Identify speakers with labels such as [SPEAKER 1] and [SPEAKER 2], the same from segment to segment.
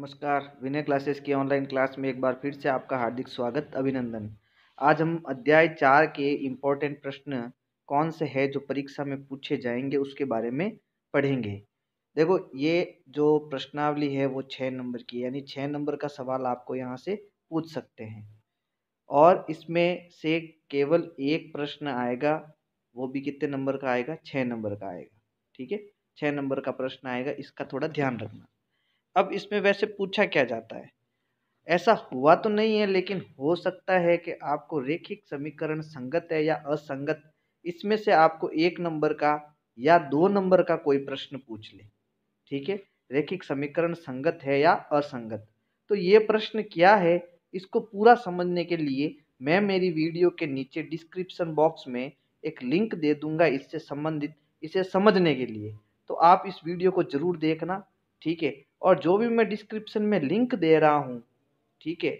[SPEAKER 1] नमस्कार विनय क्लासेस की online class में एक बार फिर से आपका हार्दिक स्वागत अभिनंदन आज हम अध्याय चार के इम्पोर्टेंट प्रश्न कौन से है जो परीक्षा में पूछे जाएंगे उसके बारे में पढ़ेंगे देखो ये जो प्रश्नावली है वो छः नंबर की यानी छः नंबर का सवाल आपको यहाँ से पूछ सकते हैं और इसमें से केवल एक प्रश्न आएगा वो भी कितने नंबर का आएगा छः नंबर का आएगा ठीक है छः नंबर का प्रश्न आएगा इसका थोड़ा ध्यान रखना अब इसमें वैसे पूछा क्या जाता है ऐसा हुआ तो नहीं है लेकिन हो सकता है कि आपको रेखिक समीकरण संगत है या असंगत इसमें से आपको एक नंबर का या दो नंबर का कोई प्रश्न पूछ ले ठीक है रेखिक समीकरण संगत है या असंगत तो ये प्रश्न क्या है इसको पूरा समझने के लिए मैं मेरी वीडियो के नीचे डिस्क्रिप्शन बॉक्स में एक लिंक दे दूंगा इससे संबंधित इसे समझने के लिए तो आप इस वीडियो को ज़रूर देखना ठीक है और जो भी मैं डिस्क्रिप्शन में लिंक दे रहा हूँ ठीक है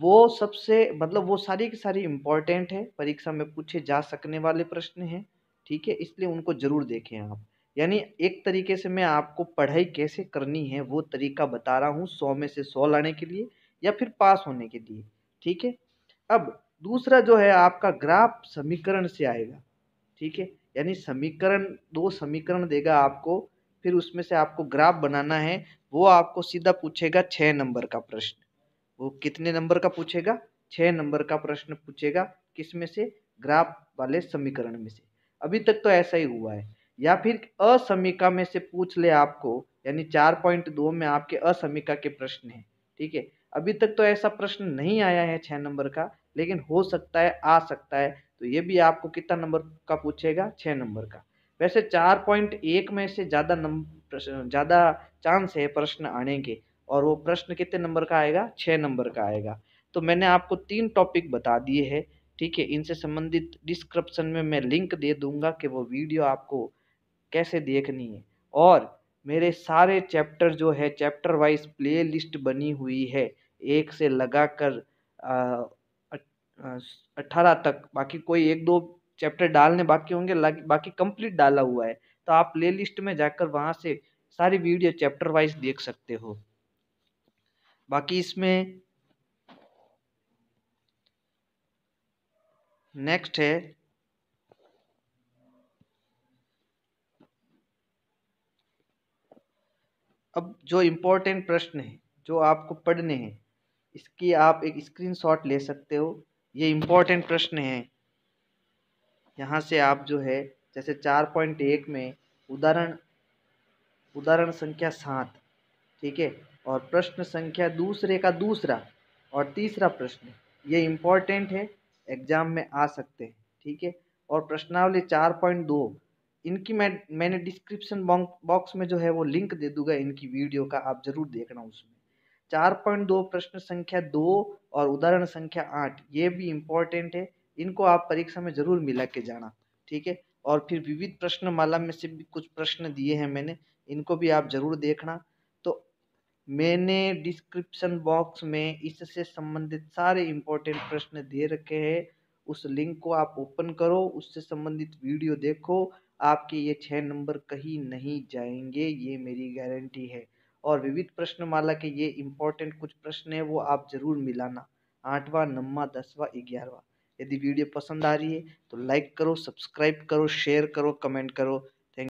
[SPEAKER 1] वो सबसे मतलब वो सारी की सारी इम्पॉर्टेंट है परीक्षा में पूछे जा सकने वाले प्रश्न हैं ठीक है इसलिए उनको ज़रूर देखें आप यानी एक तरीके से मैं आपको पढ़ाई कैसे करनी है वो तरीका बता रहा हूँ सौ में से सौ लाने के लिए या फिर पास होने के लिए ठीक है अब दूसरा जो है आपका ग्राफ समीकरण से आएगा ठीक है यानी समीकरण दो समीकरण देगा आपको फिर उसमें से आपको ग्राफ बनाना है वो आपको सीधा पूछेगा छः नंबर का प्रश्न वो कितने नंबर का पूछेगा छः नंबर का प्रश्न पूछेगा किस में से ग्राफ वाले समीकरण में से अभी तक तो ऐसा ही हुआ है या फिर असमिका में से पूछ ले आपको यानी चार पॉइंट दो में आपके असमिका के प्रश्न हैं ठीक है अभी तक तो ऐसा प्रश्न नहीं आया है छः नंबर का लेकिन हो सकता है आ सकता है तो ये भी आपको कितना नंबर का पूछेगा छः नंबर का वैसे चार पॉइंट एक में से ज़्यादा नंबर ज़्यादा चांस है प्रश्न आने के और वो प्रश्न कितने नंबर का आएगा छः नंबर का आएगा तो मैंने आपको तीन टॉपिक बता दिए हैं ठीक है इनसे संबंधित डिस्क्रिप्शन में मैं लिंक दे दूंगा कि वो वीडियो आपको कैसे देखनी है और मेरे सारे चैप्टर जो है चैप्टर वाइज प्ले लिस्ट बनी हुई है एक से लगा कर अट्ठारह तक बाकी कोई एक दो चैप्टर डालने बाकी होंगे बाकी कंप्लीट डाला हुआ है तो आप प्ले लिस्ट में जाकर वहाँ से सारी वीडियो चैप्टर वाइज देख सकते हो बाकी इसमें नेक्स्ट है अब जो इम्पोर्टेंट प्रश्न है जो आपको पढ़ने हैं इसकी आप एक स्क्रीनशॉट ले सकते हो ये इम्पोर्टेंट प्रश्न है यहाँ से आप जो है जैसे चार पॉइंट एक में उदाहरण उदाहरण संख्या सात ठीक है और प्रश्न संख्या दूसरे का दूसरा और तीसरा प्रश्न ये इम्पॉर्टेंट है एग्जाम में आ सकते हैं ठीक है और प्रश्नावली चार पॉइंट दो इनकी मैं मैंने डिस्क्रिप्शन बॉक्स में जो है वो लिंक दे दूंगा इनकी वीडियो का आप ज़रूर देखना उसमें चार पॉइंट दो प्रश्न संख्या दो और उदाहरण संख्या आठ ये भी इम्पोर्टेंट है इनको आप परीक्षा में ज़रूर मिला के जाना ठीक है और फिर विविध प्रश्नमाला में से भी कुछ प्रश्न दिए हैं मैंने इनको भी आप ज़रूर देखना तो मैंने डिस्क्रिप्शन बॉक्स में इससे संबंधित सारे इम्पोर्टेंट प्रश्न दे रखे हैं उस लिंक को आप ओपन करो उससे संबंधित वीडियो देखो आपके ये छः नंबर कहीं नहीं जाएंगे ये मेरी गारंटी है और विविध प्रश्नमाला के ये इम्पोर्टेंट कुछ प्रश्न है वो आप ज़रूर मिलाना आठवां नम्मा दसवा ग्यारहवा यदि वीडियो पसंद आ रही है तो लाइक करो सब्सक्राइब करो शेयर करो कमेंट करो